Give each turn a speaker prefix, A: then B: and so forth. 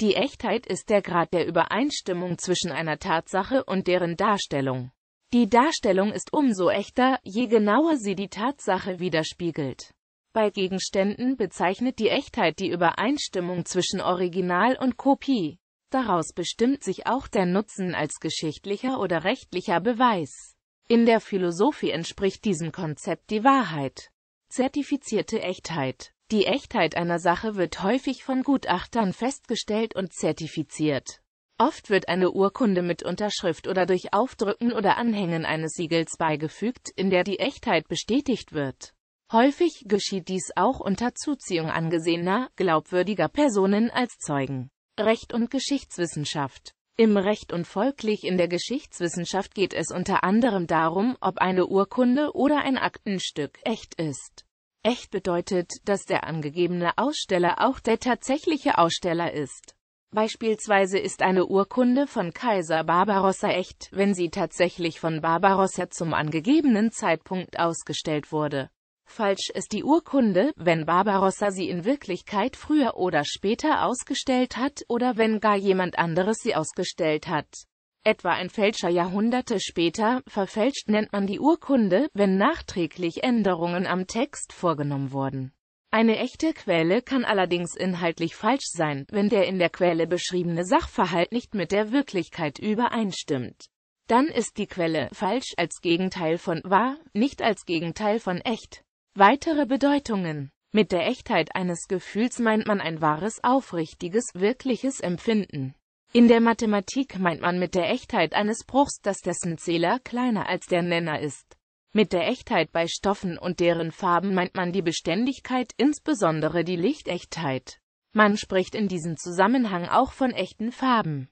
A: Die Echtheit ist der Grad der Übereinstimmung zwischen einer Tatsache und deren Darstellung. Die Darstellung ist umso echter, je genauer sie die Tatsache widerspiegelt. Bei Gegenständen bezeichnet die Echtheit die Übereinstimmung zwischen Original und Kopie. Daraus bestimmt sich auch der Nutzen als geschichtlicher oder rechtlicher Beweis. In der Philosophie entspricht diesem Konzept die Wahrheit. Zertifizierte Echtheit die Echtheit einer Sache wird häufig von Gutachtern festgestellt und zertifiziert. Oft wird eine Urkunde mit Unterschrift oder durch Aufdrücken oder Anhängen eines Siegels beigefügt, in der die Echtheit bestätigt wird. Häufig geschieht dies auch unter Zuziehung angesehener, glaubwürdiger Personen als Zeugen. Recht und Geschichtswissenschaft Im Recht und folglich in der Geschichtswissenschaft geht es unter anderem darum, ob eine Urkunde oder ein Aktenstück echt ist. Echt bedeutet, dass der angegebene Aussteller auch der tatsächliche Aussteller ist. Beispielsweise ist eine Urkunde von Kaiser Barbarossa echt, wenn sie tatsächlich von Barbarossa zum angegebenen Zeitpunkt ausgestellt wurde. Falsch ist die Urkunde, wenn Barbarossa sie in Wirklichkeit früher oder später ausgestellt hat oder wenn gar jemand anderes sie ausgestellt hat. Etwa ein Fälscher Jahrhunderte später, verfälscht nennt man die Urkunde, wenn nachträglich Änderungen am Text vorgenommen wurden. Eine echte Quelle kann allerdings inhaltlich falsch sein, wenn der in der Quelle beschriebene Sachverhalt nicht mit der Wirklichkeit übereinstimmt. Dann ist die Quelle falsch als Gegenteil von wahr, nicht als Gegenteil von echt. Weitere Bedeutungen Mit der Echtheit eines Gefühls meint man ein wahres, aufrichtiges, wirkliches Empfinden. In der Mathematik meint man mit der Echtheit eines Bruchs, dass dessen Zähler kleiner als der Nenner ist. Mit der Echtheit bei Stoffen und deren Farben meint man die Beständigkeit, insbesondere die Lichtechtheit. Man spricht in diesem Zusammenhang auch von echten Farben.